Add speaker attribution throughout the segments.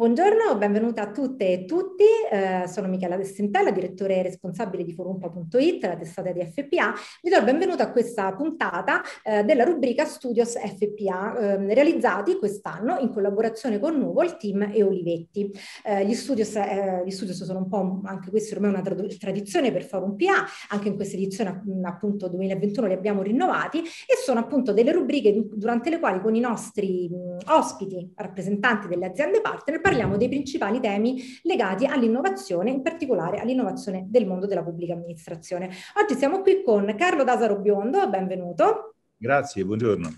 Speaker 1: Buongiorno, benvenuta a tutte e tutti. Eh, sono Michela Destintella, direttore responsabile di forumpa.it, la testata di FPA. Vi do il benvenuto a questa puntata eh, della rubrica Studios FPA, eh, realizzati quest'anno in collaborazione con Nuvol il team e Olivetti. Eh, gli studios, eh, gli, studios, sono un po' anche questo ormai una trad- tradizione per Forum PA, anche in questa edizione mm, appunto 2021 li abbiamo rinnovati e sono appunto delle rubriche durante le quali con i nostri mh, mm, ospiti, rappresentanti delle aziende partner, parliamo dei principali temi legati all'innovazione, in particolare all'innovazione del mondo della pubblica amministrazione. Oggi siamo qui con Carlo Dasaro Biondo, benvenuto.
Speaker 2: Grazie, buongiorno.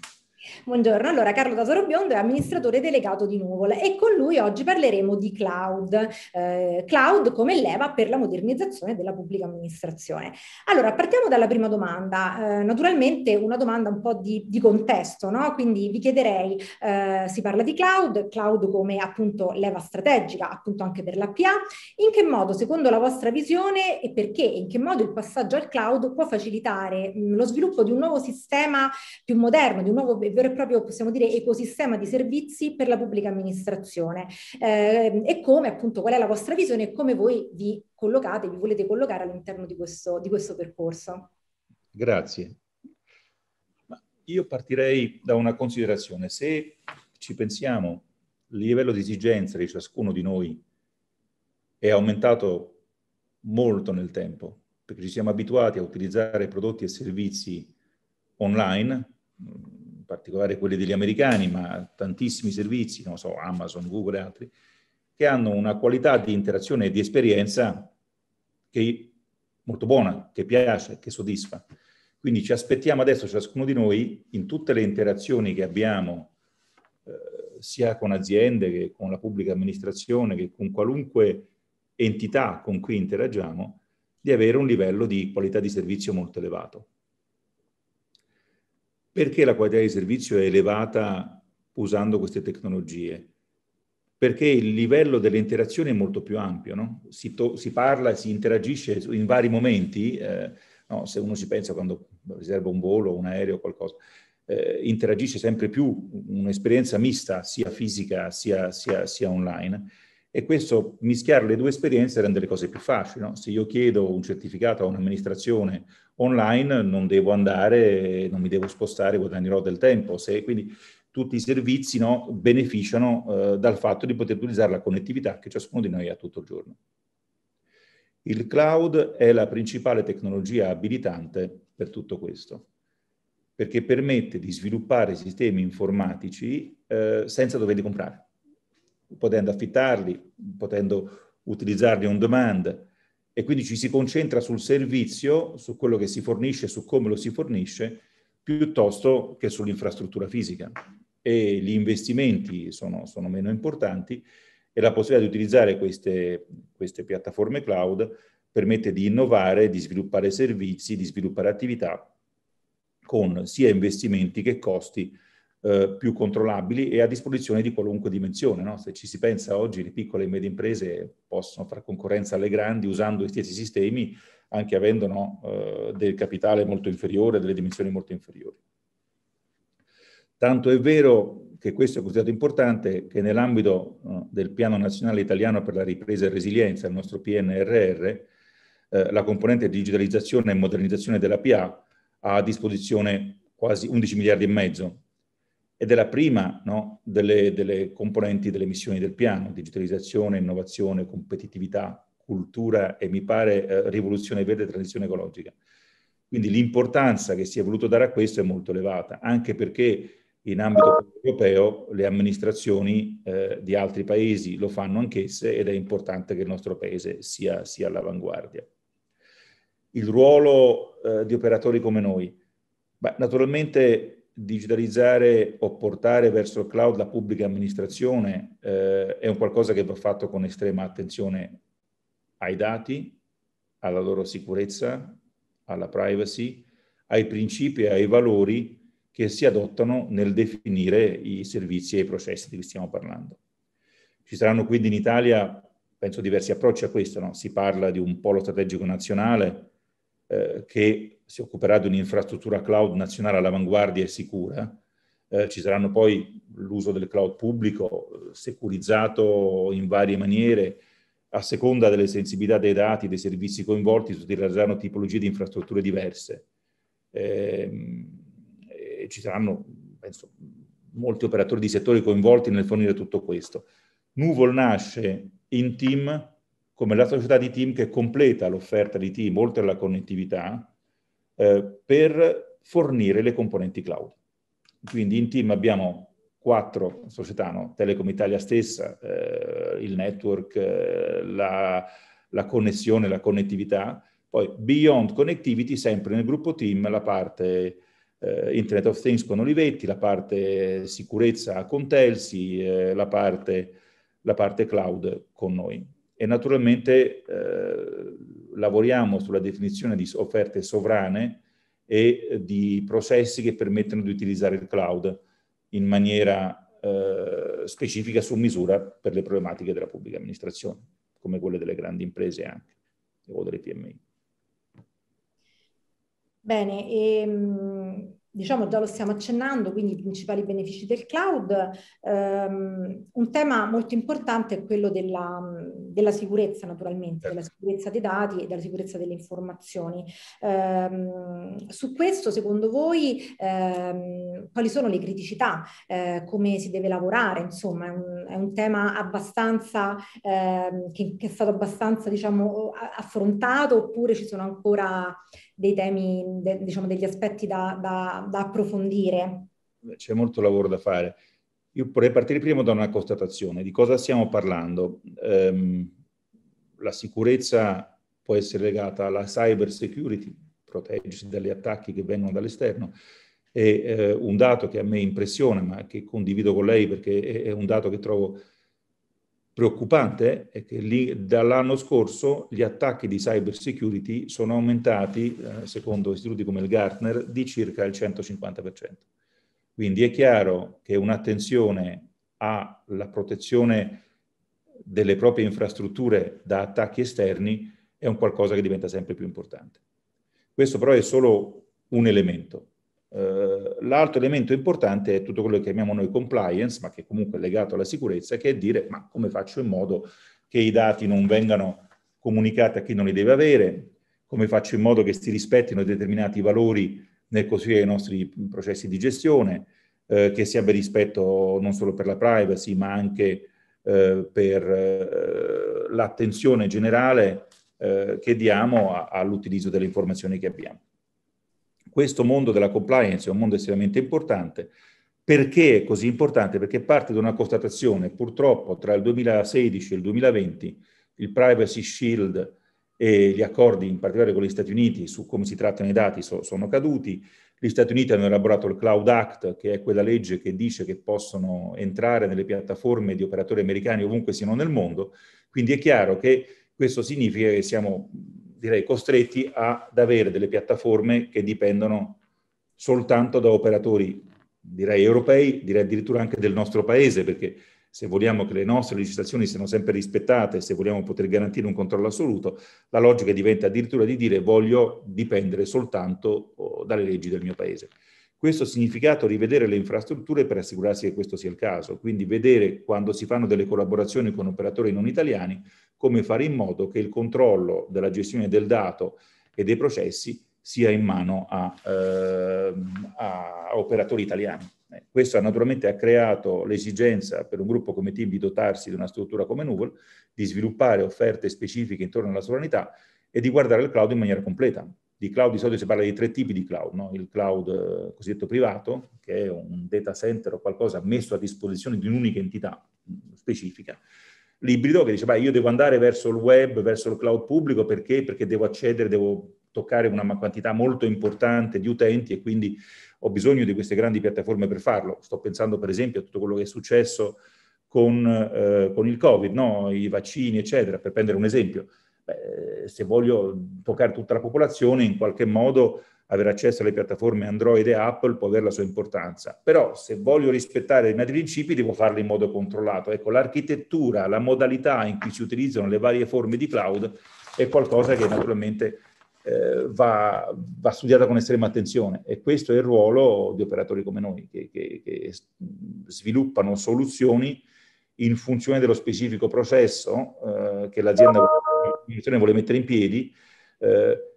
Speaker 1: Buongiorno, allora Carlo Tasoro Biondo è amministratore delegato di Nuvola e con lui oggi parleremo di cloud, eh, cloud come leva per la modernizzazione della pubblica amministrazione. Allora partiamo dalla prima domanda, eh, naturalmente una domanda un po' di, di contesto, no? quindi vi chiederei, eh, si parla di cloud, cloud come appunto leva strategica, appunto anche per l'APA, in che modo secondo la vostra visione e perché e in che modo il passaggio al cloud può facilitare mh, lo sviluppo di un nuovo sistema più moderno, di un nuovo e vero e proprio, possiamo dire, ecosistema di servizi per la pubblica amministrazione eh, e come appunto qual è la vostra visione e come voi vi collocate, vi volete collocare all'interno di questo, di questo percorso.
Speaker 2: Grazie. Io partirei da una considerazione. Se ci pensiamo, il livello di esigenza di ciascuno di noi è aumentato molto nel tempo, perché ci siamo abituati a utilizzare prodotti e servizi online, particolare quelli degli americani, ma tantissimi servizi, non so, Amazon, Google e altri, che hanno una qualità di interazione e di esperienza che è molto buona, che piace, che soddisfa. Quindi ci aspettiamo adesso ciascuno di noi, in tutte le interazioni che abbiamo, eh, sia con aziende che con la pubblica amministrazione, che con qualunque entità con cui interagiamo, di avere un livello di qualità di servizio molto elevato. Perché la qualità di servizio è elevata usando queste tecnologie? Perché il livello delle interazioni è molto più ampio, no? si, to- si, parla, si interagisce in vari momenti, eh, no, se uno si pensa quando riserva un volo, un aereo o qualcosa, eh, interagisce sempre più un'esperienza mista, sia fisica sia, sia, sia online e questo mischiare le due esperienze rende le cose più facili. No? Se io chiedo un certificato a un'amministrazione online, non devo andare, non mi devo spostare, guadagnerò del tempo. Se, quindi tutti i servizi no, beneficiano eh, dal fatto di poter utilizzare la connettività che ciascuno di noi ha tutto il giorno. Il cloud è la principale tecnologia abilitante per tutto questo, perché permette di sviluppare sistemi informatici eh, senza doverli comprare potendo affittarli, potendo utilizzarli on demand e quindi ci si concentra sul servizio, su quello che si fornisce, su come lo si fornisce, piuttosto che sull'infrastruttura fisica. E gli investimenti sono, sono meno importanti e la possibilità di utilizzare queste, queste piattaforme cloud permette di innovare, di sviluppare servizi, di sviluppare attività con sia investimenti che costi eh, più controllabili e a disposizione di qualunque dimensione. No? Se ci si pensa oggi, le piccole e medie imprese possono fare concorrenza alle grandi usando gli stessi sistemi, anche avendo no, eh, del capitale molto inferiore, delle dimensioni molto inferiori. Tanto è vero che questo è considerato importante che nell'ambito eh, del Piano Nazionale Italiano per la Ripresa e Resilienza, il nostro PNRR, eh, la componente digitalizzazione e modernizzazione della PA ha a disposizione quasi 11 miliardi e mezzo ed è la prima no, delle, delle, componenti delle missioni del piano, digitalizzazione, innovazione, competitività, cultura e mi pare eh, rivoluzione verde e transizione ecologica. Quindi l'importanza che si è voluto dare a questo è molto elevata, anche perché in ambito europeo le amministrazioni eh, di altri paesi lo fanno anch'esse ed è importante che il nostro paese sia, sia all'avanguardia. Il ruolo eh, di operatori come noi. Beh, naturalmente digitalizzare o portare verso il cloud la pubblica amministrazione eh, è un qualcosa che va fatto con estrema attenzione ai dati, alla loro sicurezza, alla privacy, ai principi e ai valori che si adottano nel definire i servizi e i processi di cui stiamo parlando. Ci saranno quindi in Italia, penso, diversi approcci a questo. No? Si parla di un polo strategico nazionale eh, che si occuperà di un'infrastruttura cloud nazionale all'avanguardia e sicura. Eh, ci saranno poi l'uso del cloud pubblico, eh, securizzato in varie maniere, a seconda delle sensibilità dei dati, dei servizi coinvolti, si utilizzeranno tipologie di infrastrutture diverse. Eh, ci saranno, penso, molti operatori di settore coinvolti nel fornire tutto questo. Nuvol nasce in team come la società di team che completa l'offerta di team oltre alla connettività, eh, per fornire le componenti cloud. Quindi in team abbiamo quattro società, no? Telecom Italia stessa, eh, il network, eh, la, la, connessione, la connettività, poi Beyond Connectivity, sempre nel gruppo team, la parte eh, Internet of Things con Olivetti, la parte sicurezza con Telsi, eh, la parte, la, parte, cloud con noi. E naturalmente eh, lavoriamo sulla definizione di offerte sovrane e eh, di processi che permettono di utilizzare il cloud in maniera eh, specifica su misura per le problematiche della pubblica amministrazione, come quelle delle grandi imprese anche, o delle PMI.
Speaker 1: Bene, e, ehm, diciamo già lo stiamo accennando, quindi i principali benefici del cloud. Um, un tema molto importante è quello della, della sicurezza, naturalmente, della certo. sicurezza dei dati e della sicurezza delle informazioni. Um, su questo, secondo voi, um, quali sono le criticità? Uh, come si deve lavorare? Insomma, è un, è un tema abbastanza, uh, che, che, è stato abbastanza, diciamo, affrontato oppure ci sono ancora dei temi, de, diciamo degli aspetti da, da, da approfondire?
Speaker 2: C'è molto lavoro da fare. Io vorrei partire prima da una constatazione. Di cosa stiamo parlando? Um, la sicurezza può essere legata alla cyber security, proteggersi dagli attacchi che vengono dall'esterno. E eh, un dato che a me impressiona, ma che condivido con lei perché è, è un dato che trovo preoccupante è che lì, dall'anno scorso gli attacchi di cyber security sono aumentati, eh, secondo istituti come il Gartner, di circa il 150%. Quindi è chiaro che un'attenzione alla protezione delle proprie infrastrutture da attacchi esterni è un qualcosa che diventa sempre più importante. Questo però è solo un elemento. Eh, l'altro elemento importante è tutto quello che chiamiamo noi compliance, ma che comunque è legato alla sicurezza, che è dire ma come faccio in modo che i dati non vengano comunicati a chi non li deve avere, come faccio in modo che si rispettino determinati valori nel costruire i nostri processi di gestione, eh, che si abbia rispetto non solo per la privacy, ma anche eh, per eh, l'attenzione generale eh, che diamo a, all'utilizzo delle informazioni che abbiamo questo mondo della compliance è un mondo estremamente importante. Perché è così importante? Perché parte da una constatazione, purtroppo tra il 2016 e il 2020 il Privacy Shield e gli accordi, in particolare con gli Stati Uniti, su come si trattano i dati so, sono caduti. Gli Stati Uniti hanno elaborato il Cloud Act, che è quella legge che dice che possono entrare nelle piattaforme di operatori americani ovunque siano nel mondo. Quindi è chiaro che questo significa che siamo direi costretti ad avere delle piattaforme che dipendono soltanto da operatori, direi europei, direi addirittura anche del nostro paese, perché se vogliamo che le nostre legislazioni siano sempre rispettate, se vogliamo poter garantire un controllo assoluto, la logica diventa addirittura di dire voglio dipendere soltanto oh, dalle leggi del mio paese. Questo ha significato rivedere le infrastrutture per assicurarsi che questo sia il caso, quindi vedere quando si fanno delle collaborazioni con operatori non italiani come fare in modo che il controllo della gestione del dato e dei processi sia in mano a, eh, a operatori italiani. Eh, questo naturalmente ha creato l'esigenza per un gruppo come Team di dotarsi di una struttura come Nuvel, di sviluppare offerte specifiche intorno alla sovranità e di guardare il cloud in maniera completa. Di cloud di solito si parla di tre tipi di cloud, no? il cloud eh, cosiddetto privato, che è un data center o qualcosa messo a disposizione di un'unica entità mm, specifica, l'ibrido che dice, beh, io devo andare verso il web, verso il cloud pubblico, perché? Perché devo accedere, devo toccare una quantità molto importante di utenti e quindi ho bisogno di queste grandi piattaforme per farlo. Sto pensando per esempio a tutto quello che è successo con, eh, con il Covid, no? i vaccini, eccetera, per prendere un esempio. Beh, se voglio toccare tutta la popolazione, in qualche modo avere accesso alle piattaforme Android e Apple può avere la sua importanza, però se voglio rispettare i miei principi devo farli in modo controllato. Ecco, l'architettura, la modalità in cui si utilizzano le varie forme di cloud è qualcosa che naturalmente eh, va, va, studiata con estrema attenzione e questo è il ruolo di operatori come noi che, che, che sviluppano soluzioni in funzione dello specifico processo eh, che l'azienda vuole mettere in piedi eh,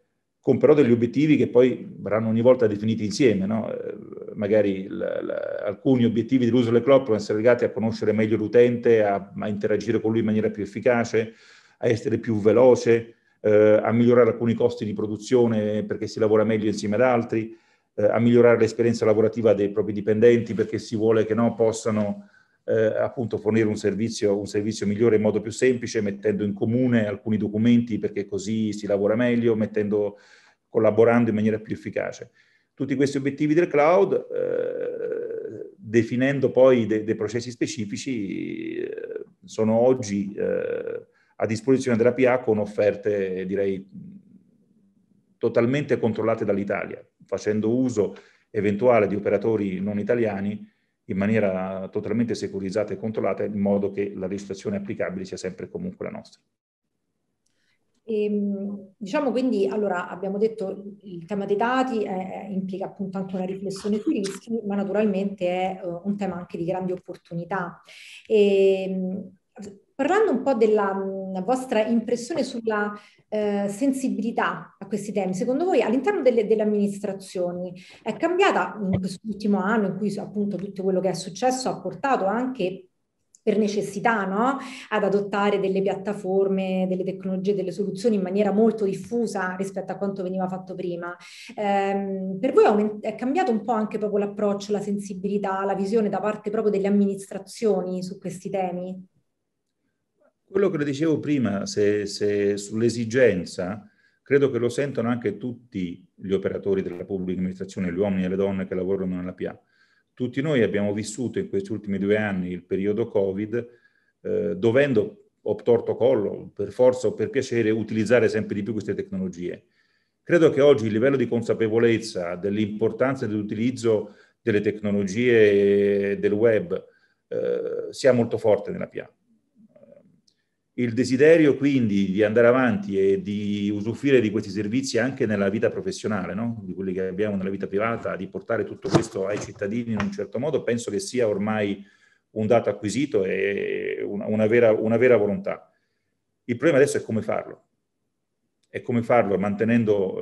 Speaker 2: con però degli obiettivi che poi verranno ogni volta definiti insieme, no? Eh, magari la, la, alcuni obiettivi dell'uso delle cloud possono essere legati a conoscere meglio l'utente, a, a, interagire con lui in maniera più efficace, a essere più veloce, eh, a migliorare alcuni costi di produzione perché si lavora meglio insieme ad altri, eh, a migliorare l'esperienza lavorativa dei propri dipendenti perché si vuole che no, possano eh, appunto fornire un servizio, un servizio, migliore in modo più semplice, mettendo in comune alcuni documenti perché così si lavora meglio, mettendo, collaborando in maniera più efficace. Tutti questi obiettivi del cloud, eh, definendo poi dei processi specifici, eh, sono oggi eh, a disposizione della PA con offerte, direi, totalmente controllate dall'Italia, facendo uso eventuale di operatori non italiani in maniera totalmente securizzata e controllata in modo che la legislazione applicabile sia sempre comunque la nostra.
Speaker 1: E, ehm, diciamo quindi, allora abbiamo detto il tema dei dati eh, eh, implica appunto anche una riflessione sui rischi, ma naturalmente è eh, un tema anche di grandi opportunità. E, ehm, Parlando un po' della mm, vostra impressione sulla eh, sensibilità a questi temi, secondo voi all'interno delle, delle, amministrazioni è cambiata in quest'ultimo anno in cui appunto tutto quello che è successo ha portato anche per necessità no? ad adottare delle piattaforme, delle tecnologie, delle soluzioni in maniera molto diffusa rispetto a quanto veniva fatto prima. Ehm, per voi è cambiato un po' anche proprio l'approccio, la sensibilità, la visione da parte proprio delle amministrazioni su questi temi?
Speaker 2: Quello che le dicevo prima, se, se sull'esigenza, credo che lo sentano anche tutti gli operatori della pubblica amministrazione, gli uomini e le donne che lavorano nella PA. Tutti noi abbiamo vissuto in questi ultimi due anni il periodo Covid, eh, dovendo o torto collo, per forza o per piacere, utilizzare sempre di più queste tecnologie. Credo che oggi il livello di consapevolezza dell'importanza dell'utilizzo delle tecnologie del web eh, sia molto forte nella PA. Il desiderio quindi di andare avanti e di usufruire di questi servizi anche nella vita professionale, no? di quelli che abbiamo nella vita privata, di portare tutto questo ai cittadini in un certo modo, penso che sia ormai un dato acquisito e una, una, vera, una vera volontà. Il problema adesso è come farlo È come farlo mantenendo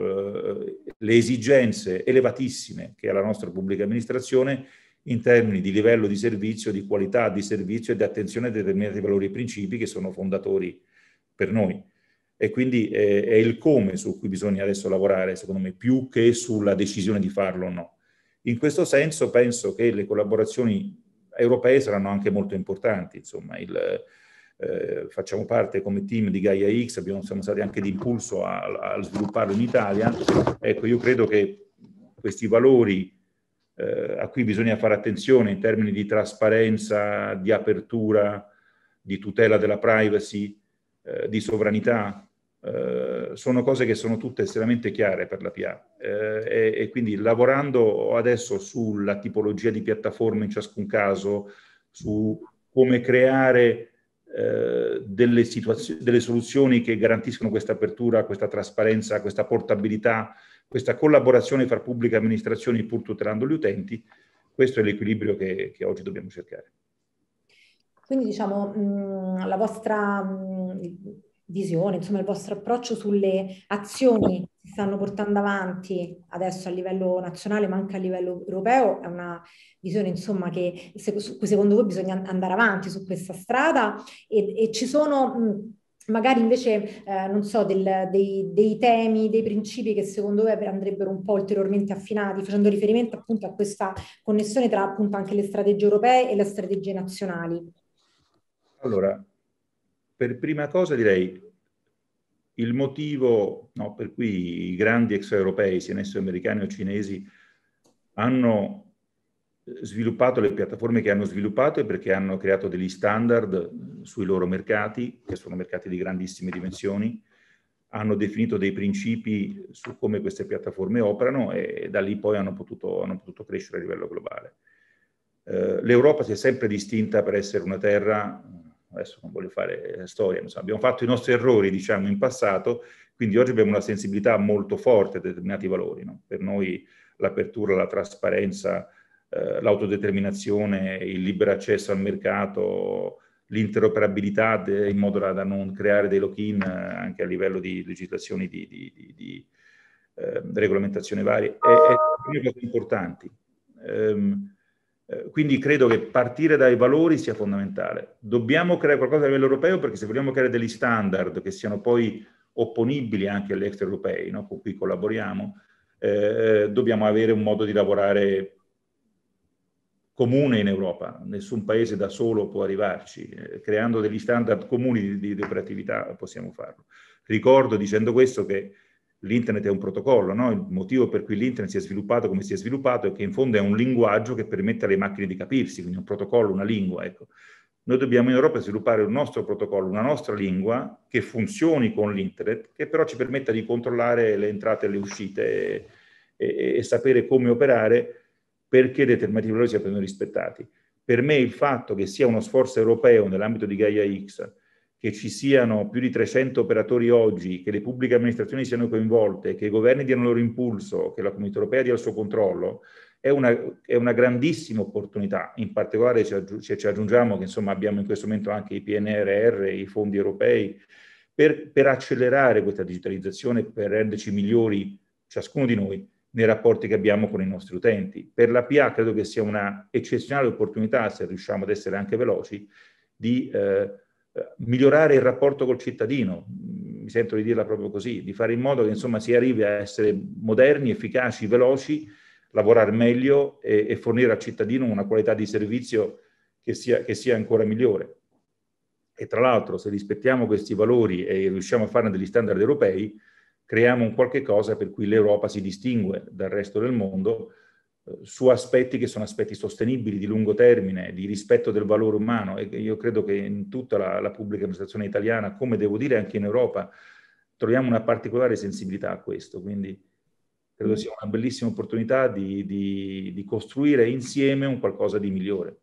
Speaker 2: eh, le esigenze elevatissime che ha la nostra pubblica amministrazione in termini di livello di servizio, di qualità di servizio e di attenzione a determinati valori e principi che sono fondatori per noi. E quindi è, eh, è il come su cui bisogna adesso lavorare, secondo me, più che sulla decisione di farlo o no. In questo senso penso che le collaborazioni europee saranno anche molto importanti. Insomma, il, eh, facciamo parte come team di Gaia X, abbiamo, siamo stati anche di impulso a, a svilupparlo in Italia. Ecco, io credo che questi valori eh, a cui bisogna fare attenzione in termini di trasparenza, di apertura, di tutela della privacy, eh, di sovranità, eh, sono cose che sono tutte estremamente chiare per la PA eh, e, e, quindi lavorando adesso sulla tipologia di piattaforma in ciascun caso, su come creare eh, delle, delle soluzioni che garantiscono questa apertura, questa trasparenza, questa portabilità, questa collaborazione fra pubbliche amministrazioni pur tutelando gli utenti, questo è l'equilibrio che, che oggi dobbiamo cercare.
Speaker 1: Quindi diciamo mh, mm, la vostra mh, mm, visione, insomma il vostro approccio sulle azioni che stanno portando avanti adesso a livello nazionale ma anche a livello europeo è una visione insomma che se, secondo voi bisogna andare avanti su questa strada e, e ci sono... Mh, mm, magari invece, eh, non so, del, dei, dei, temi, dei principi che secondo voi andrebbero un po' ulteriormente affinati, facendo riferimento appunto a questa connessione tra appunto anche le strategie europee e le strategie nazionali?
Speaker 2: Allora, per prima cosa direi il motivo no, per cui i grandi ex europei, sia essi americani o cinesi, hanno sviluppato le piattaforme che hanno sviluppato è perché hanno creato degli standard sui loro mercati, che sono mercati di grandissime dimensioni, hanno definito dei principi su come queste piattaforme operano e da lì poi hanno potuto, hanno potuto crescere a livello globale. Eh, L'Europa si è sempre distinta per essere una terra, adesso non voglio fare eh, storia, insomma, abbiamo fatto i nostri errori diciamo in passato, quindi oggi abbiamo una sensibilità molto forte a determinati valori. No? Per noi l'apertura, la trasparenza, eh, l'autodeterminazione, il libero accesso al mercato, l'interoperabilità de, in modo da, da, non creare dei lock-in eh, anche a livello di legislazioni, di, di, di, di eh, regolamentazioni varie, è, è una cosa importante. Ehm, eh, quindi credo che partire dai valori sia fondamentale. Dobbiamo creare qualcosa a livello europeo perché se vogliamo creare degli standard che siano poi opponibili anche agli extraeuropei, no? con cui collaboriamo, eh, dobbiamo avere un modo di lavorare comune in Europa, nessun paese da solo può arrivarci, eh, creando degli standard comuni di, di, di, operatività possiamo farlo. Ricordo dicendo questo che l'internet è un protocollo, no? il motivo per cui l'internet si è sviluppato come si è sviluppato è che in fondo è un linguaggio che permette alle macchine di capirsi, quindi un protocollo, una lingua. Ecco. Noi dobbiamo in Europa sviluppare un nostro protocollo, una nostra lingua che funzioni con l'internet, che però ci permetta di controllare le entrate e le uscite e, e, e sapere come operare perché determinati valori si vengono rispettati. Per me il fatto che sia uno sforzo europeo nell'ambito di Gaia X, che ci siano più di 300 operatori oggi, che le pubbliche amministrazioni siano coinvolte, che i governi diano il loro impulso, che la Comunità Europea dia il suo controllo, è una, è una grandissima opportunità. In particolare ci, aggi- ci, aggiungiamo che insomma, abbiamo in questo momento anche i PNRR, i fondi europei, per, per accelerare questa digitalizzazione, per renderci migliori ciascuno di noi, nei rapporti che abbiamo con i nostri utenti. Per la PA credo che sia una eccezionale opportunità, se riusciamo ad essere anche veloci, di eh, eh, migliorare il rapporto col cittadino, mi sento di dirla proprio così, di fare in modo che insomma si arrivi a essere moderni, efficaci, veloci, lavorare meglio e, e fornire al cittadino una qualità di servizio che sia, che sia ancora migliore. E tra l'altro se rispettiamo questi valori e riusciamo a farne degli standard europei, creiamo un qualche cosa per cui l'Europa si distingue dal resto del mondo eh, su aspetti che sono aspetti sostenibili, di lungo termine, di rispetto del valore umano e io credo che in tutta la, la pubblica amministrazione italiana, come devo dire anche in Europa, troviamo una particolare sensibilità a questo, quindi credo mm. sia una bellissima opportunità di, di, di costruire insieme un qualcosa di migliore.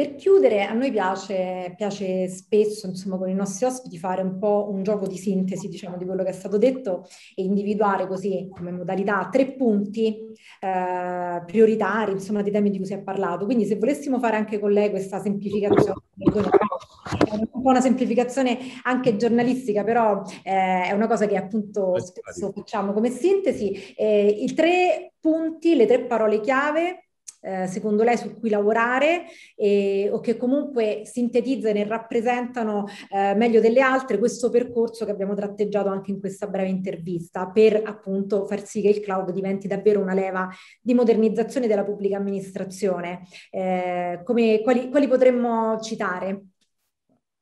Speaker 1: Per chiudere, a noi piace, piace spesso, insomma, con i nostri ospiti fare un po' un gioco di sintesi, diciamo, di quello che è stato detto e individuare così come modalità tre punti eh, prioritari, insomma, dei temi di cui si è parlato. Quindi se volessimo fare anche con lei questa semplificazione, è un po' una semplificazione anche giornalistica, però eh, è una cosa che appunto spesso facciamo come sintesi. Eh, I tre punti, le tre parole chiave eh, secondo lei su cui lavorare e, o che comunque sintetizzano e rappresentano eh, meglio delle altre questo percorso che abbiamo tratteggiato anche in questa breve intervista per appunto far sì che il cloud diventi davvero una leva di modernizzazione della pubblica amministrazione. Eh, come, quali, quali potremmo citare?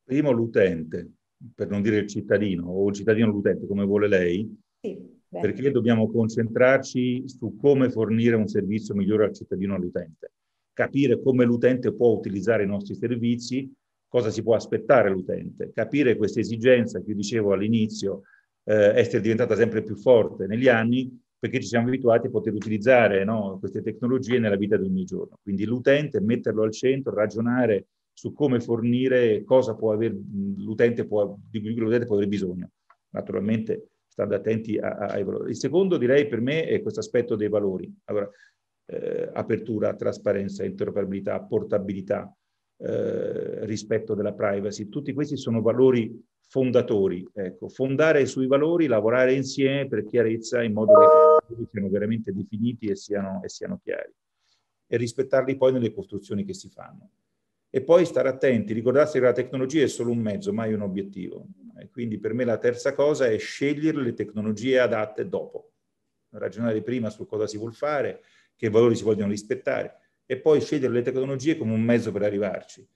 Speaker 2: Primo l'utente, per non dire il cittadino o il cittadino l'utente come vuole lei. Sì perché dobbiamo concentrarci su come fornire un servizio migliore al cittadino e all'utente, capire come l'utente può utilizzare i nostri servizi, cosa si può aspettare l'utente, capire questa esigenza che io dicevo all'inizio eh, essere diventata sempre più forte negli anni perché ci siamo abituati a poter utilizzare no, queste tecnologie nella vita di ogni giorno. Quindi l'utente, metterlo al centro, ragionare su come fornire, cosa può aver, l'utente può, di cui l'utente può avere bisogno. Naturalmente stando attenti a, a, ai valori. Il secondo, direi, per me è questo aspetto dei valori. Allora, eh, apertura, trasparenza, interoperabilità, portabilità, eh, rispetto della privacy. Tutti questi sono valori fondatori. Ecco, fondare sui valori, lavorare insieme per chiarezza in modo che siano veramente definiti e siano, e siano chiari. E rispettarli poi nelle costruzioni che si fanno. E poi stare attenti, ricordarsi che la tecnologia è solo un mezzo, mai un obiettivo. E quindi per me la terza cosa è scegliere le tecnologie adatte dopo. Ragionare prima su cosa si vuol fare, che valori si vogliono rispettare e poi scegliere le tecnologie come un mezzo per arrivarci.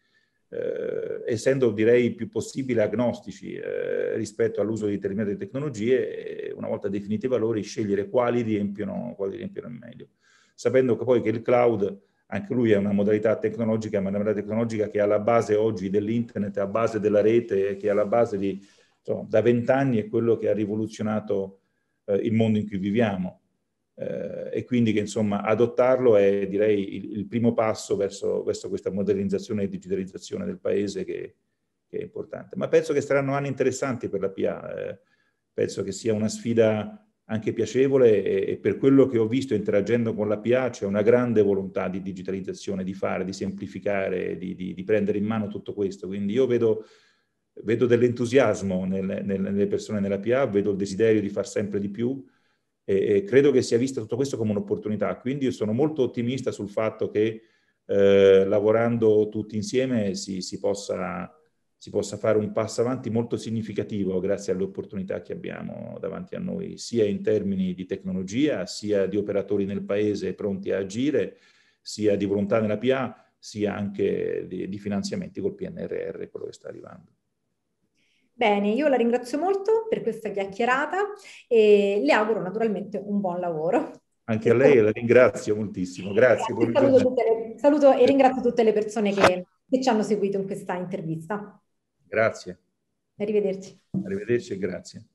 Speaker 2: Eh, essendo direi più possibile agnostici eh, rispetto all'uso di determinate tecnologie, eh, una volta definiti i valori, scegliere quali riempiono, quali riempiono meglio, sapendo che poi che il cloud anche lui è una modalità tecnologica, ma una modalità tecnologica che è alla base oggi dell'internet, a base della rete, che è alla base di, insomma, da vent'anni è quello che ha rivoluzionato eh, il mondo in cui viviamo. Eh, e quindi che insomma adottarlo è direi il, il primo passo verso, verso, questa modernizzazione e digitalizzazione del paese che, che, è importante. Ma penso che saranno anni interessanti per la PA, eh, penso che sia una sfida anche piacevole e, e, per quello che ho visto interagendo con la PA c'è una grande volontà di digitalizzazione, di fare, di semplificare, di, di, di prendere in mano tutto questo. Quindi io vedo, vedo dell'entusiasmo nel, nel, nelle persone nella PA, vedo il desiderio di far sempre di più e, e credo che sia vista tutto questo come un'opportunità. Quindi io sono molto ottimista sul fatto che eh, lavorando tutti insieme si, si possa si possa fare un passo avanti molto significativo grazie alle opportunità che abbiamo davanti a noi, sia in termini di tecnologia, sia di operatori nel paese pronti a agire, sia di volontà nella PA, sia anche di, di finanziamenti col PNRR, quello che sta arrivando.
Speaker 1: Bene, io la ringrazio molto per questa chiacchierata e le auguro naturalmente un buon lavoro.
Speaker 2: Anche a lei la ringrazio moltissimo, grazie. grazie saluto,
Speaker 1: le, saluto e ringrazio tutte le persone che, che ci hanno seguito in questa intervista. Grazie. Arrivederci.
Speaker 2: Arrivederci e grazie.